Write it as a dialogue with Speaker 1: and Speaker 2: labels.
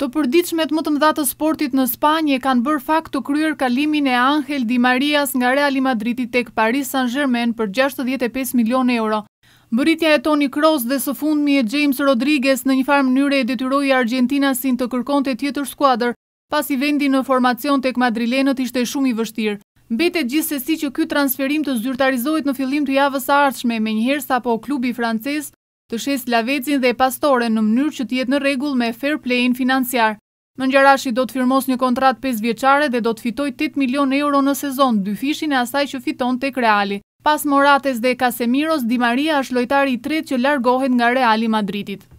Speaker 1: Të përdiqmet më të mdha të sportit në Spanje kanë bërë fakt të kryer kalimin e Angel Di Marias nga Reali Madridi tek Paris Saint-Germain për 65 milion euro. Mëritja e Toni Kroos dhe së fundmi e James Rodriguez në një farë mënyre e detyroj Argentinasin të kërkon të tjetër skuadrë, pas i vendi në formacion tek Madrilenët ishte shumë i vështirë. Mbetet gjithsesi që ky transferim të zyrtarizohet në fillim të javës arshme me njëherë sa po klubi francesë të shes lavecin dhe pastore në mënyrë që tjetë në regull me fair playin financiar. Mëngjarashi do të firmos një kontrat 5 vjeqare dhe do të fitoj 8 milion euro në sezon, dy fishin e asaj që fiton të kreali. Pas Morates dhe Casemiros, Di Maria është lojtari i tret që largohet nga Reali Madridit.